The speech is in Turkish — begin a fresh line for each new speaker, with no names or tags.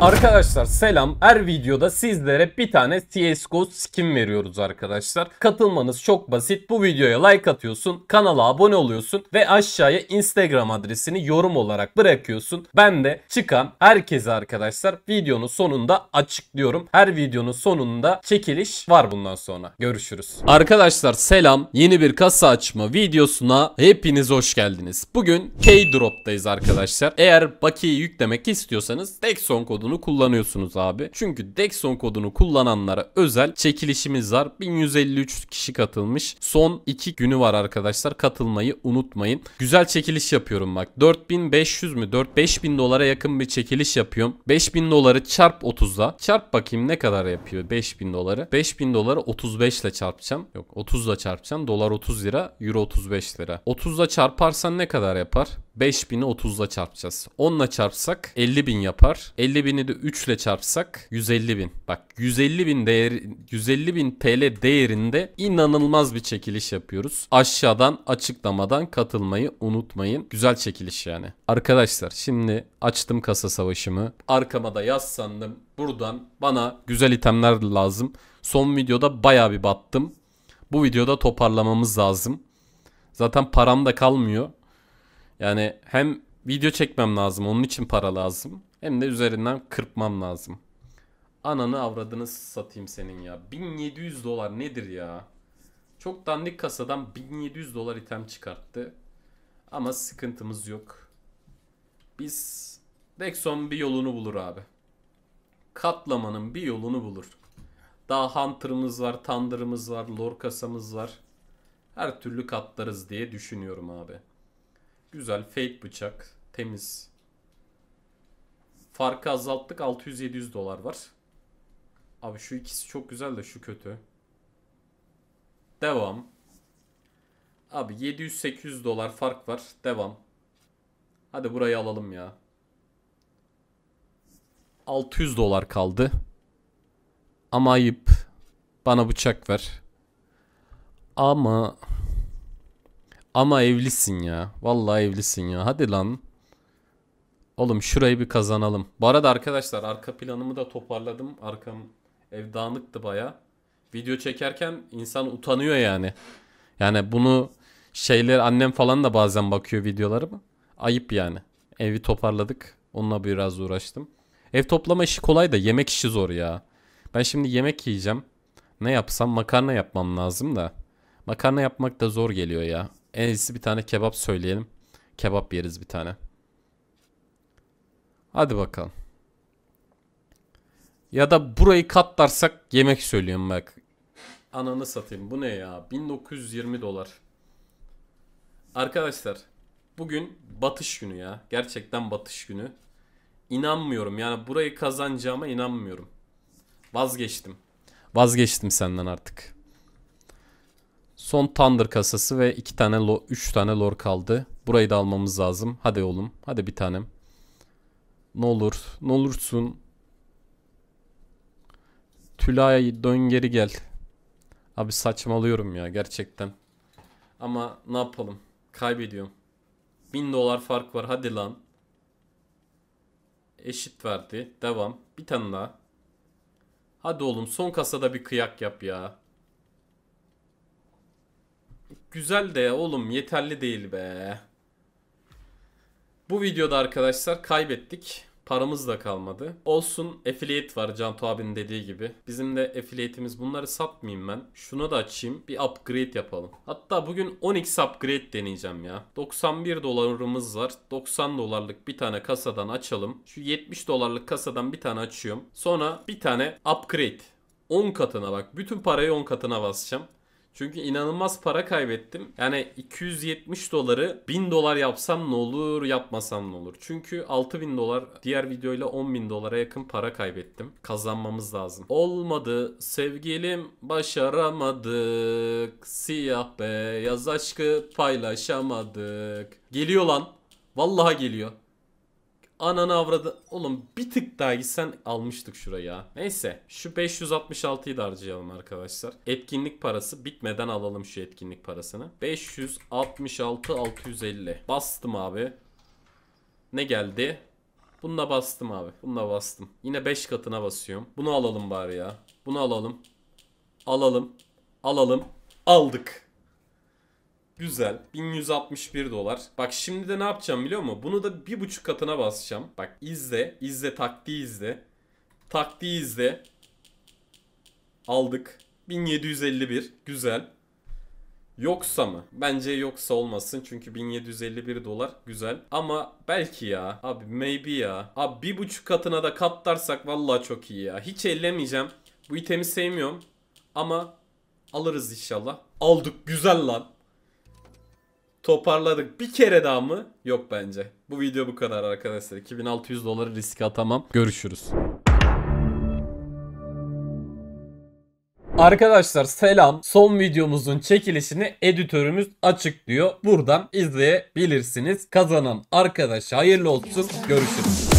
Arkadaşlar selam. Her videoda sizlere bir tane CSGO skin veriyoruz arkadaşlar. Katılmanız çok basit. Bu videoya like atıyorsun, kanala abone oluyorsun ve aşağıya Instagram adresini yorum olarak bırakıyorsun. Ben de çıkan herkese arkadaşlar videonun sonunda açıklıyorum. Her videonun sonunda çekiliş var bundan sonra. Görüşürüz. Arkadaşlar selam. Yeni bir kasa açma videosuna hepiniz hoş geldiniz. Bugün K-Drop'tayız arkadaşlar. Eğer bakiye yüklemek istiyorsanız tek son kodu kodunu kullanıyorsunuz abi. Çünkü Dexon kodunu kullananlara özel çekilişimiz var. 1153 kişi katılmış. Son 2 günü var arkadaşlar. Katılmayı unutmayın. Güzel çekiliş yapıyorum bak. 4500 mü? 4 5000 dolara yakın bir çekiliş yapıyorum. 5000 doları çarp 30'la. Çarp bakayım ne kadar yapıyor 5000 doları. 5000 doları 35 ile çarpacağım. Yok 30 ile çarpacağım. Dolar 30 lira, euro 35 lira. 30 ile çarparsan ne kadar yapar? 5000'i 30'la çarpacağız. 10'la çarpsak 50.000 yapar. 50.000'i de 3 ile çarpsak 150.000. Bak 150.000 değer 150.000 TL değerinde inanılmaz bir çekiliş yapıyoruz. Aşağıdan açıklamadan katılmayı unutmayın. Güzel çekiliş yani. Arkadaşlar şimdi açtım kasa savaşımı. Arkama da sandım. Buradan bana güzel itemler lazım. Son videoda baya bir battım. Bu videoda toparlamamız lazım. Zaten param da kalmıyor. Yani hem video çekmem lazım onun için para lazım. Hem de üzerinden kırpmam lazım. Ananı avradını satayım senin ya. 1700 dolar nedir ya? Çok dandik kasadan 1700 dolar item çıkarttı. Ama sıkıntımız yok. Biz Dexon bir yolunu bulur abi. Katlamanın bir yolunu bulur. Daha Hunter'ımız var, Thunder'ımız var, Lore kasamız var. Her türlü katlarız diye düşünüyorum abi. Güzel fade bıçak. Temiz. Farkı azalttık. 600-700 dolar var. Abi şu ikisi çok güzel de şu kötü. Devam. Abi 700-800 dolar fark var. Devam. Hadi burayı alalım ya. 600 dolar kaldı. Ama ayıp. Bana bıçak ver. Ama... Ama evlisin ya. Vallahi evlisin ya. Hadi lan. Oğlum şurayı bir kazanalım. Bu arada arkadaşlar arka planımı da toparladım. Arkam ev dağınıktı baya. Video çekerken insan utanıyor yani. Yani bunu şeyler annem falan da bazen bakıyor videolarıma. Ayıp yani. Evi toparladık. Onunla biraz uğraştım. Ev toplama işi kolay da yemek işi zor ya. Ben şimdi yemek yiyeceğim. Ne yapsam makarna yapmam lazım da. Makarna yapmak da zor geliyor ya. En iyisi bir tane kebap söyleyelim. Kebap yeriz bir tane. Hadi bakalım. Ya da burayı katlarsak yemek söylüyorum bak. Ananı satayım. Bu ne ya? 1920 dolar. Arkadaşlar bugün batış günü ya. Gerçekten batış günü. İnanmıyorum yani burayı kazanacağıma inanmıyorum. Vazgeçtim. Vazgeçtim senden artık. Son Thunder kasası ve 2 tane lo 3 tane lore kaldı. Burayı da almamız lazım. Hadi oğlum. Hadi bir tanem. Ne olur. Ne olursun. Tülay dön geri gel. Abi saçmalıyorum ya gerçekten. Ama ne yapalım? Kaybediyorum. 1000 dolar fark var. Hadi lan. Eşit verdi. Devam. Bir tane daha. Hadi oğlum son kasada bir kıyak yap ya. Güzel de oğlum yeterli değil be. Bu videoda arkadaşlar kaybettik. Paramız da kalmadı. Olsun affiliate var Canto abinin dediği gibi. Bizim de affiliate'imiz bunları satmayayım ben. Şunu da açayım bir upgrade yapalım. Hatta bugün 10x upgrade deneyeceğim ya. 91 dolarımız var. 90 dolarlık bir tane kasadan açalım. Şu 70 dolarlık kasadan bir tane açıyorum. Sonra bir tane upgrade. 10 katına bak. Bütün parayı 10 katına basacağım. Çünkü inanılmaz para kaybettim. Yani 270 doları 1000 dolar yapsam ne olur yapmasam ne olur. Çünkü 6000 dolar diğer videoyla 10.000 dolara yakın para kaybettim. Kazanmamız lazım. Olmadı sevgilim başaramadık. Siyah beyaz aşkı paylaşamadık. Geliyor lan. Vallahi geliyor. Ananı avradı. Oğlum bir tık daha gitsen almıştık şurayı ya. Neyse şu 566'yı da harcayalım arkadaşlar. Etkinlik parası bitmeden alalım şu etkinlik parasını. 566 650. Bastım abi. Ne geldi? Bununla bastım abi. Bununla bastım. Yine 5 katına basıyorum. Bunu alalım bari ya. Bunu alalım. Alalım. Alalım. Aldık. Güzel. 1161 dolar. Bak şimdi de ne yapacağım biliyor musun? Bunu da bir buçuk katına basacağım. Bak izle. izle taktiği izle. Taktiği izle. Aldık. 1751. Güzel. Yoksa mı? Bence yoksa olmasın çünkü 1751 dolar güzel. Ama belki ya. Abi maybe ya. Abi bir buçuk katına da katlarsak vallahi çok iyi ya. Hiç ellemeyeceğim. Bu itemi sevmiyorum. Ama alırız inşallah. Aldık güzel lan toparladık. Bir kere daha mı? Yok bence. Bu video bu kadar arkadaşlar. 2600 doları riske atamam. Görüşürüz. Arkadaşlar selam. Son videomuzun çekilişini editörümüz açıklıyor. Buradan izleyebilirsiniz. Kazanan arkadaşa hayırlı olsun. Görüşürüz.